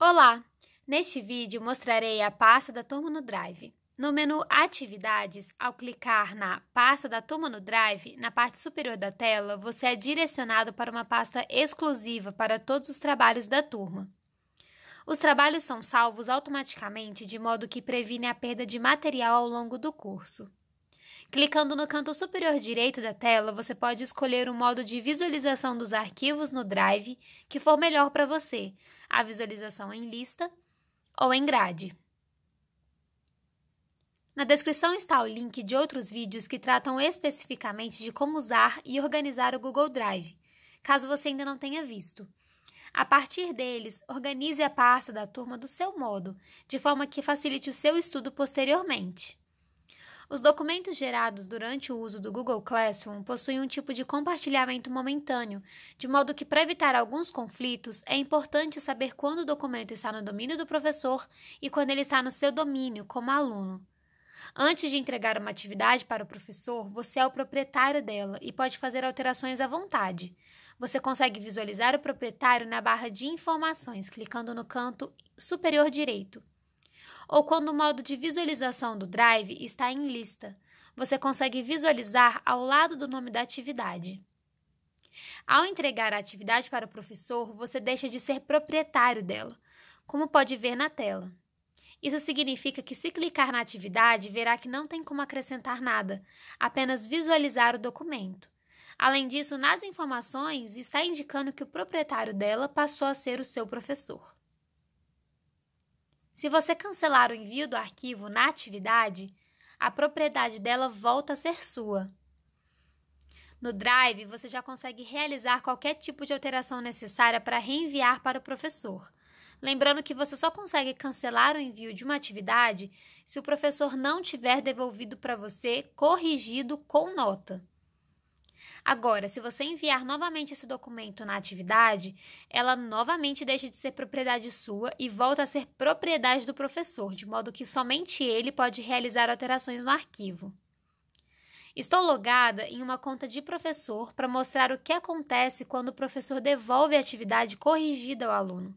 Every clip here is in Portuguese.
Olá! Neste vídeo mostrarei a pasta da Toma no Drive. No menu Atividades, ao clicar na pasta da Toma no Drive, na parte superior da tela, você é direcionado para uma pasta exclusiva para todos os trabalhos da turma. Os trabalhos são salvos automaticamente, de modo que previne a perda de material ao longo do curso. Clicando no canto superior direito da tela, você pode escolher o modo de visualização dos arquivos no Drive que for melhor para você, a visualização em lista ou em grade. Na descrição está o link de outros vídeos que tratam especificamente de como usar e organizar o Google Drive, caso você ainda não tenha visto. A partir deles, organize a pasta da turma do seu modo, de forma que facilite o seu estudo posteriormente. Os documentos gerados durante o uso do Google Classroom possuem um tipo de compartilhamento momentâneo, de modo que, para evitar alguns conflitos, é importante saber quando o documento está no domínio do professor e quando ele está no seu domínio como aluno. Antes de entregar uma atividade para o professor, você é o proprietário dela e pode fazer alterações à vontade. Você consegue visualizar o proprietário na barra de informações, clicando no canto superior direito ou quando o modo de visualização do Drive está em lista. Você consegue visualizar ao lado do nome da atividade. Ao entregar a atividade para o professor, você deixa de ser proprietário dela, como pode ver na tela. Isso significa que, se clicar na atividade, verá que não tem como acrescentar nada, apenas visualizar o documento. Além disso, nas informações está indicando que o proprietário dela passou a ser o seu professor. Se você cancelar o envio do arquivo na atividade, a propriedade dela volta a ser sua. No Drive, você já consegue realizar qualquer tipo de alteração necessária para reenviar para o professor. Lembrando que você só consegue cancelar o envio de uma atividade se o professor não tiver devolvido para você corrigido com nota. Agora, se você enviar novamente esse documento na atividade, ela novamente deixa de ser propriedade sua e volta a ser propriedade do professor, de modo que somente ele pode realizar alterações no arquivo. Estou logada em uma conta de professor para mostrar o que acontece quando o professor devolve a atividade corrigida ao aluno.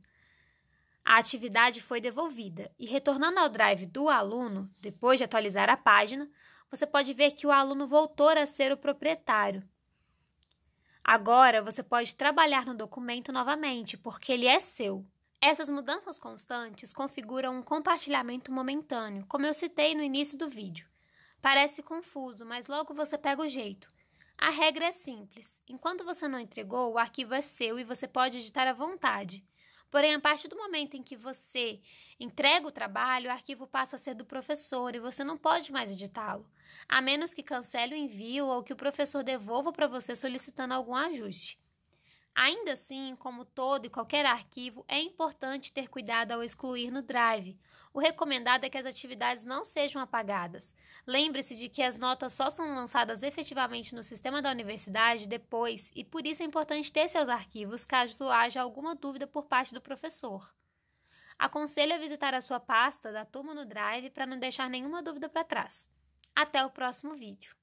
A atividade foi devolvida e, retornando ao drive do aluno, depois de atualizar a página, você pode ver que o aluno voltou a ser o proprietário, Agora você pode trabalhar no documento novamente, porque ele é seu. Essas mudanças constantes configuram um compartilhamento momentâneo, como eu citei no início do vídeo. Parece confuso, mas logo você pega o jeito. A regra é simples: enquanto você não entregou, o arquivo é seu e você pode editar à vontade. Porém, a partir do momento em que você entrega o trabalho, o arquivo passa a ser do professor e você não pode mais editá-lo, a menos que cancele o envio ou que o professor devolva para você solicitando algum ajuste. Ainda assim, como todo e qualquer arquivo, é importante ter cuidado ao excluir no Drive. O recomendado é que as atividades não sejam apagadas. Lembre-se de que as notas só são lançadas efetivamente no sistema da universidade depois e por isso é importante ter seus arquivos caso haja alguma dúvida por parte do professor. Aconselho a visitar a sua pasta da turma no Drive para não deixar nenhuma dúvida para trás. Até o próximo vídeo!